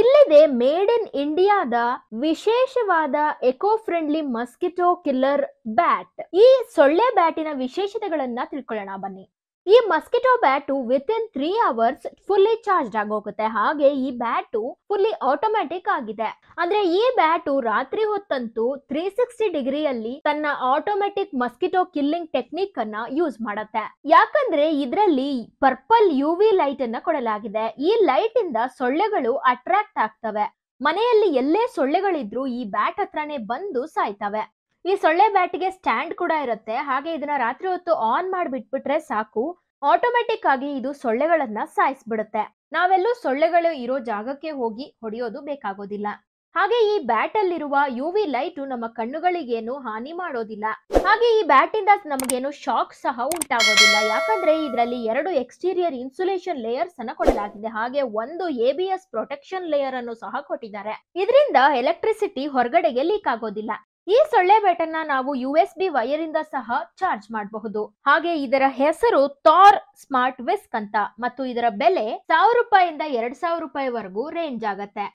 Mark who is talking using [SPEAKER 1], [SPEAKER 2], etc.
[SPEAKER 1] ಇಲ್ಲದೆ made in ಇಂಡಿಯಾದ ವಿಶೇಷವಾದ eco friendly mosquito killer bat ಈ ಸೊಳ್ಳೆ ಬ್ಯಾಟಿನ ವಿಶೇಷತೆಗಳನ್ನ ತಿಳ್ಕೊಳ್ಳೋಣ ಬನ್ನಿ ಈ mosquito bat within three hours fully charge ಆಗೋಗುತ್ತೆ ಹಾಗೆ ಈ ಬ್ಯಾಟು ಫುಲ್ಲಿ ಆಟೋಮ್ಯಾಟಿಕ್ ಆಗಿದೆ ಅಂದ್ರೆ ಈ ಬ್ಯಾಟು ರಾತ್ರಿ ಹೊತ್ತಂತೂ ತ್ರೀ ಸಿಕ್ಸ್ಟಿ ಡಿಗ್ರಿಯಲ್ಲಿ ತನ್ನ ಆಟೋಮ್ಯಾಟಿಕ್ ಮಸ್ಕಿಟೋ ಕಿಲ್ಲಿಂಗ್ ಟೆಕ್ನಿಕ್ ಅನ್ನ ಯೂಸ್ ಮಾಡುತ್ತೆ ಯಾಕಂದ್ರೆ ಇದರಲ್ಲಿ ಪರ್ಪಲ್ ಯು ವಿ ಲೈಟ್ ಅನ್ನ ಕೊಡಲಾಗಿದೆ ಈ ಲೈಟ್ ಇಂದ ಸೊಳ್ಳೆಗಳು ಅಟ್ರಾಕ್ಟ್ ಆಗ್ತವೆ ಮನೆಯಲ್ಲಿ ಎಲ್ಲೇ ಸೊಳ್ಳೆಗಳಿದ್ರು ಈ ಬ್ಯಾಟ್ ಹತ್ರನೇ ಬಂದು ಸಾಯ್ತವೆ ಈ ಸೊಳ್ಳೆ ಗೆ ಸ್ಟ್ಯಾಂಡ್ ಕೂಡ ಇರುತ್ತೆ ಹಾಗೆ ಇದನ್ನ ರಾತ್ರಿ ಹೊತ್ತು ಆನ್ ಮಾಡಿಬಿಟ್ಬಿಟ್ರೆ ಸಾಕು ಆಟೋಮೆಟಿಕ್ ಆಗಿ ಇದು ಸೊಳ್ಳೆಗಳನ್ನ ಸಾಯಿಸ್ಬಿಡುತ್ತೆ ನಾವೆಲ್ಲೂ ಸೊಳ್ಳೆಗಳು ಇರೋ ಜಾಗಕ್ಕೆ ಹೋಗಿ ಹೊಡೆಯೋದು ಬೇಕಾಗೋದಿಲ್ಲ ಹಾಗೆ ಈ ಬ್ಯಾಟ್ ಅಲ್ಲಿರುವ ಯುವಿ ಲೈಟ್ ನಮ್ಮ ಕಣ್ಣುಗಳಿಗೇನು ಹಾನಿ ಮಾಡೋದಿಲ್ಲ ಹಾಗೆ ಈ ಬ್ಯಾಟ್ ಇಂದ ನಮಗೇನು ಶಾಕ್ ಸಹ ಉಂಟಾಗೋದಿಲ್ಲ ಯಾಕಂದ್ರೆ ಇದರಲ್ಲಿ ಎರಡು ಎಕ್ಸ್ಟೀರಿಯರ್ ಇನ್ಸುಲೇಷನ್ ಲೇಯರ್ಸ್ ಅನ್ನ ಕೊಡಲಾಗಿದೆ ಹಾಗೆ ಒಂದು A B S protection layer ಅನ್ನು ಸಹ ಕೊಟ್ಟಿದ್ದಾರೆ ಇದರಿಂದ ಎಲೆಕ್ಟ್ರಿಸಿಟಿ ಹೊರಗಡೆಗೆ ಲೀಕ್ ಆಗೋದಿಲ್ಲ ಈ ಸೊಳ್ಳೆ ಬೆಟನ್ನ ನಾವು ಯು ಎಸ್ ಬಿ ವೈರ್ ಇಂದ ಸಹ ಚಾರ್ಜ್ ಮಾಡಬಹುದು ಹಾಗೆ ಇದರ ಹೆಸರು ಥಾರ್ ಸ್ಮಾರ್ಟ್ ವಿಸ್ಕ್ ಅಂತ ಮತ್ತು ಇದರ ಬೆಲೆ ಸಾವಿರ ರೂಪಾಯಿಂದ ಎರಡ್ ಸಾವಿರ ರೂಪಾಯಿವರೆಗೂ ರೇಂಜ್ ಆಗತ್ತೆ